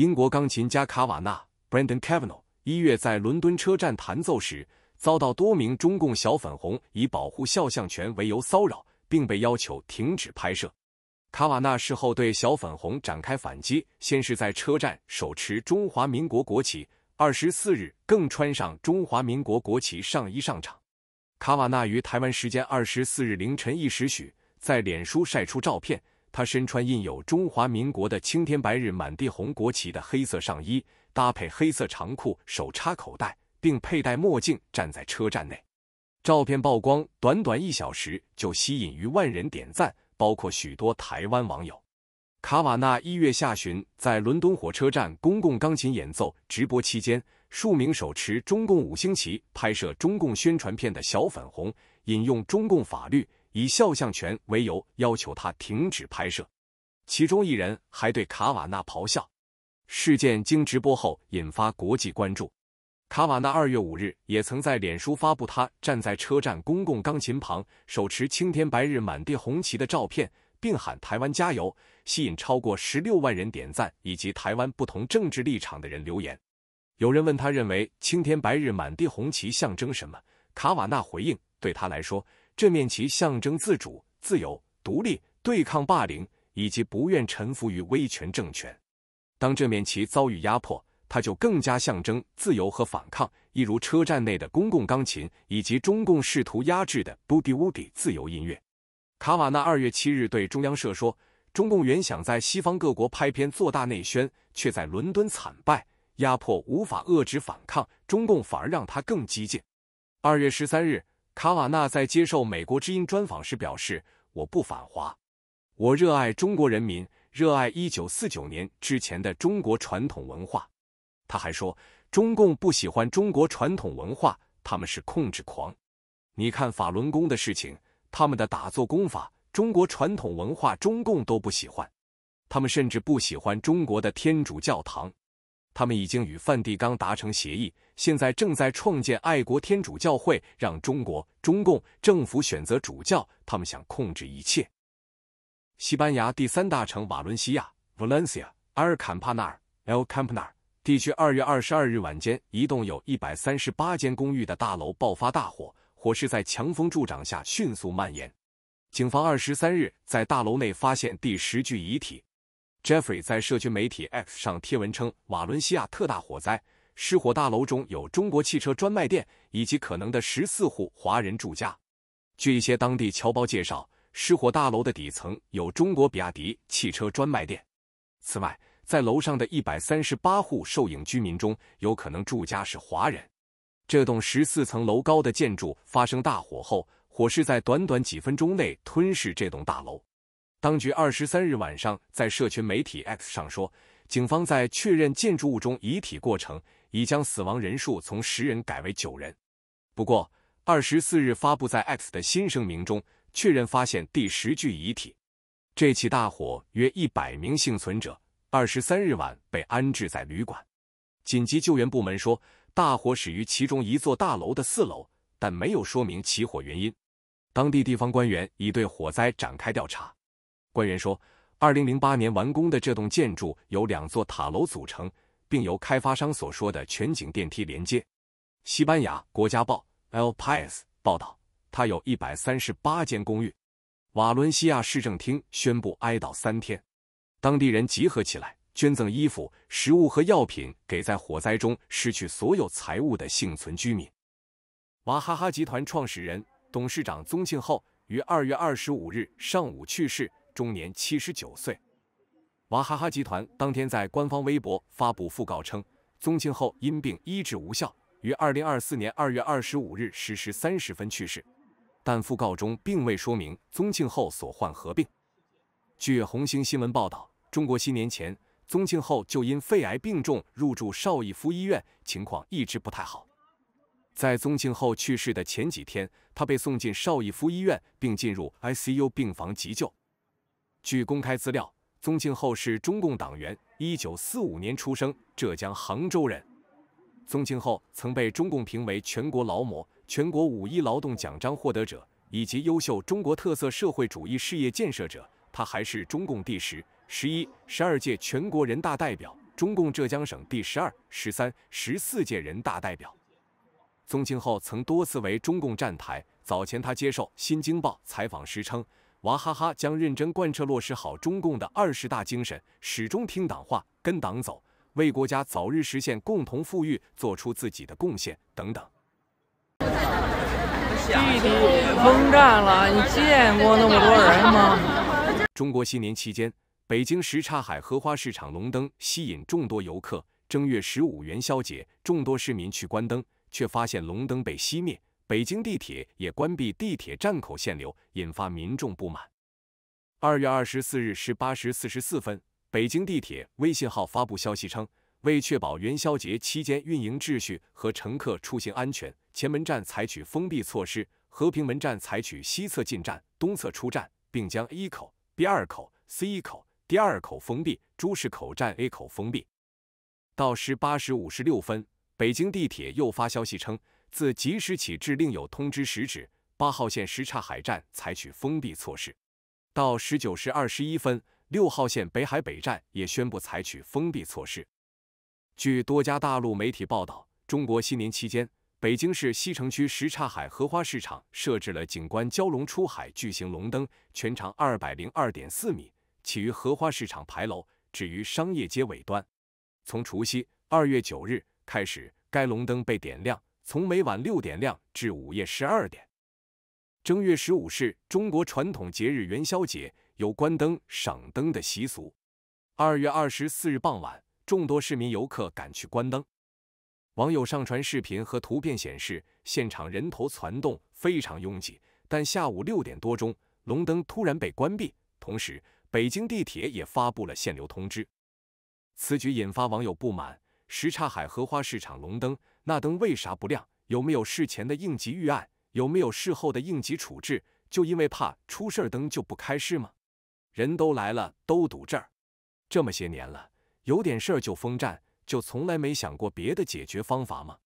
英国钢琴家卡瓦纳 （Brandon c a v a n a u g h 一月在伦敦车站弹奏时，遭到多名中共小粉红以保护肖像权为由骚扰，并被要求停止拍摄。卡瓦纳事后对小粉红展开反击，先是在车站手持中华民国国旗，二十四日更穿上中华民国国旗上衣上场。卡瓦纳于台湾时间二十四日凌晨一时许，在脸书晒出照片。他身穿印有中华民国的青天白日满地红国旗的黑色上衣，搭配黑色长裤，手插口袋，并佩戴墨镜，站在车站内。照片曝光短短一小时就吸引逾万人点赞，包括许多台湾网友。卡瓦纳一月下旬在伦敦火车站公共钢琴演奏直播期间，数名手持中共五星旗拍摄中共宣传片的小粉红，引用中共法律。以肖像权为由要求他停止拍摄，其中一人还对卡瓦纳咆哮。事件经直播后引发国际关注。卡瓦纳二月五日也曾在脸书发布他站在车站公共钢琴旁，手持青天白日满地红旗的照片，并喊“台湾加油”，吸引超过十六万人点赞以及台湾不同政治立场的人留言。有人问他认为青天白日满地红旗象征什么，卡瓦纳回应。对他来说，这面旗象征自主、自由、独立、对抗霸凌，以及不愿臣服于威权政权。当这面旗遭遇压迫，他就更加象征自由和反抗，一如车站内的公共钢琴，以及中共试图压制的 b o d d y Woody 自由音乐。卡瓦纳二月七日对中央社说：“中共原想在西方各国拍片做大内宣，却在伦敦惨败，压迫无法遏制反抗，中共反而让他更激进。”二月十三日。卡瓦纳在接受美国之音专访时表示：“我不反华，我热爱中国人民，热爱一九四九年之前的中国传统文化。”他还说：“中共不喜欢中国传统文化，他们是控制狂。你看法轮功的事情，他们的打坐功法，中国传统文化，中共都不喜欢。他们甚至不喜欢中国的天主教堂。”他们已经与梵蒂冈达成协议，现在正在创建爱国天主教会，让中国中共政府选择主教。他们想控制一切。西班牙第三大城瓦伦西亚 （Valencia） 阿尔坎帕纳尔 （El Campanar） 地区，二月二十二日晚间，一栋有一百三十八间公寓的大楼爆发大火，火势在强风助长下迅速蔓延。警方二十三日在大楼内发现第十具遗体。Jeffrey 在社区媒体 X 上贴文称，瓦伦西亚特大火灾失火大楼中有中国汽车专卖店以及可能的十四户华人住家。据一些当地侨胞介绍，失火大楼的底层有中国比亚迪汽车专卖店。此外，在楼上的一百三十八户受影居民中，有可能住家是华人。这栋十四层楼高的建筑发生大火后，火势在短短几分钟内吞噬这栋大楼。当局二十三日晚上在社群媒体 X 上说，警方在确认建筑物中遗体过程，已将死亡人数从十人改为九人。不过，二十四日发布在 X 的新声明中确认发现第十具遗体。这起大火约一百名幸存者，二十三日晚被安置在旅馆。紧急救援部门说，大火始于其中一座大楼的四楼，但没有说明起火原因。当地地方官员已对火灾展开调查。官员说，2008年完工的这栋建筑由两座塔楼组成，并由开发商所说的全景电梯连接。西班牙国家报《El Pais》报道，它有138间公寓。瓦伦西亚市政厅宣布哀悼三天，当地人集合起来捐赠衣服、食物和药品给在火灾中失去所有财物的幸存居民。娃哈哈集团创始人、董事长宗庆后于2月25日上午去世。终年七十九岁。娃哈哈集团当天在官方微博发布讣告称，宗庆后因病医治无效，于二零二四年二月二十五日十时三十分去世。但讣告中并未说明宗庆后所患何病。据红星新闻报道，中国七年前，宗庆后就因肺癌病重入住邵逸夫医院，情况一直不太好。在宗庆后去世的前几天，他被送进邵逸夫医院，并进入 ICU 病房急救。据公开资料，宗庆后是中共党员，一九四五年出生，浙江杭州人。宗庆后曾被中共评为全国劳模、全国五一劳动奖章获得者以及优秀中国特色社会主义事业建设者。他还是中共第十、十一、十二届全国人大代表，中共浙江省第十二、十三、十四届人大代表。宗庆后曾多次为中共站台。早前，他接受《新京报》采访时称。娃哈哈将认真贯彻落实好中共的二十大精神，始终听党话、跟党走，为国家早日实现共同富裕做出自己的贡献。等等。地铁封站了，你见过那么多人吗？中国新年期间，北京什刹海荷花市场龙灯吸引众多游客。正月十五元宵节，众多市民去观灯，却发现龙灯被熄灭。北京地铁也关闭地铁站口限流，引发民众不满。二月二十四日十八时四十四分，北京地铁微信号发布消息称，为确保元宵节期间运营秩序和乘客出行安全，前门站采取封闭措施，和平门站采取西侧进站、东侧出站，并将 A 口、B 二口、C 一口、第二口封闭，珠市口站 A 口封闭。到十八时五十六分，北京地铁又发消息称。自即时起至另有通知时止，八号线什刹海站采取封闭措施。到十九时二十一分，六号线北海北站也宣布采取封闭措施。据多家大陆媒体报道，中国新年期间，北京市西城区什刹海荷花市场设置了景观蛟龙出海巨型龙灯，全长二百零二点四米，起于荷花市场牌楼，止于商业街尾端。从除夕二月九日开始，该龙灯被点亮。从每晚六点亮至午夜十二点，正月十五是中国传统节日元宵节，有关灯、赏灯的习俗。二月二十四日傍晚，众多市民游客赶去关灯。网友上传视频和图片显示，现场人头攒动，非常拥挤。但下午六点多钟，龙灯突然被关闭，同时北京地铁也发布了限流通知。此举引发网友不满。什刹海荷花市场龙灯。那灯为啥不亮？有没有事前的应急预案？有没有事后的应急处置？就因为怕出事儿，灯就不开是吗？人都来了，都堵这儿，这么些年了，有点事儿就封站，就从来没想过别的解决方法吗？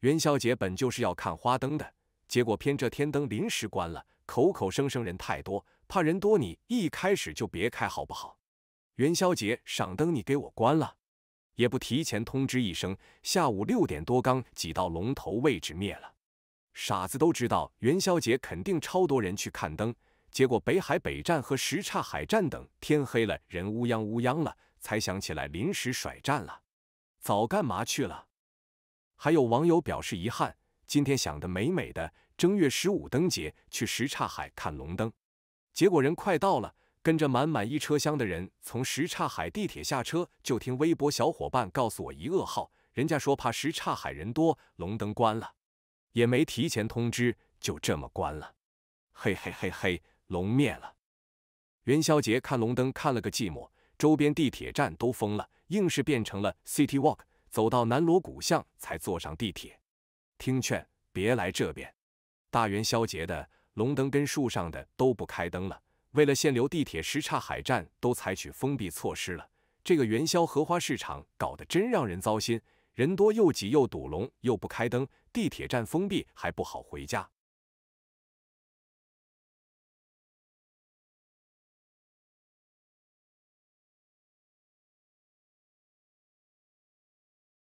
元宵节本就是要看花灯的，结果偏这天灯临时关了，口口声声人太多，怕人多，你一开始就别开好不好？元宵节赏灯，你给我关了！也不提前通知一声，下午六点多刚挤到龙头位置灭了，傻子都知道元宵节肯定超多人去看灯，结果北海北站和什刹海站等天黑了人乌央乌央了，才想起来临时甩站了，早干嘛去了？还有网友表示遗憾，今天想的美美的，正月十五灯节去什刹海看龙灯，结果人快到了。跟着满满一车厢的人从什刹海地铁下车，就听微博小伙伴告诉我一噩耗，人家说怕什刹海人多，龙灯关了，也没提前通知，就这么关了。嘿嘿嘿嘿，龙灭了。元宵节看龙灯看了个寂寞，周边地铁站都封了，硬是变成了 City Walk，走到南锣鼓巷才坐上地铁。听劝，别来这边。大元宵节的龙灯跟树上的都不开灯了。为了限流，地铁什刹海站都采取封闭措施了。这个元宵荷花市场搞得真让人糟心，人多又挤又堵，龙又不开灯，地铁站封闭还不好回家。